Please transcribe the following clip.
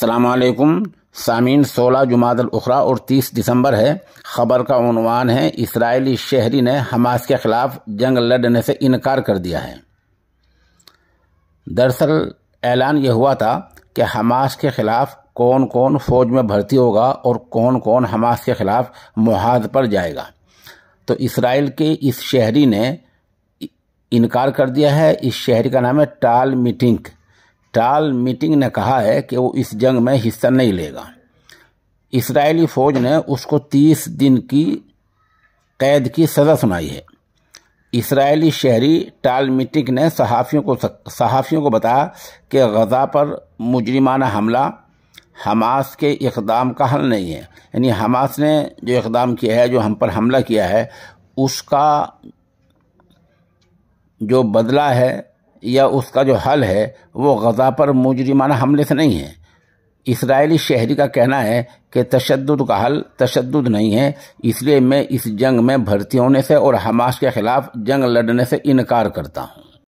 السلام علیکم سامعین سولہ جماعت الاخرا اور تیس دسمبر ہے خبر کا عنوان ہے اسرائیلی شہری نے حماس کے خلاف جنگ لڑنے سے انکار کر دیا ہے دراصل اعلان یہ ہوا تھا کہ حماس کے خلاف کون کون فوج میں بھرتی ہوگا اور کون کون حماس کے خلاف محاذ پر جائے گا تو اسرائیل کے اس شہری نے انکار کر دیا ہے اس شہری کا نام ہے ٹال میٹنگ ٹال میٹنگ نے کہا ہے کہ وہ اس جنگ میں حصہ نہیں لے گا اسرائیلی فوج نے اس کو تیس دن کی قید کی سزا سنائی ہے اسرائیلی شہری ٹال میٹنگ نے صحافیوں کو صحافیوں کو بتایا کہ غزہ پر مجرمانہ حملہ حماس کے اقدام کا حل نہیں ہے یعنی حماس نے جو اقدام کیا ہے جو ہم پر حملہ کیا ہے اس کا جو بدلہ ہے یا اس کا جو حل ہے وہ غزہ پر مجرمانہ حملے سے نہیں ہے اسرائیلی شہری کا کہنا ہے کہ تشدد کا حل تشدد نہیں ہے اس لیے میں اس جنگ میں بھرتی ہونے سے اور حماس کے خلاف جنگ لڑنے سے انکار کرتا ہوں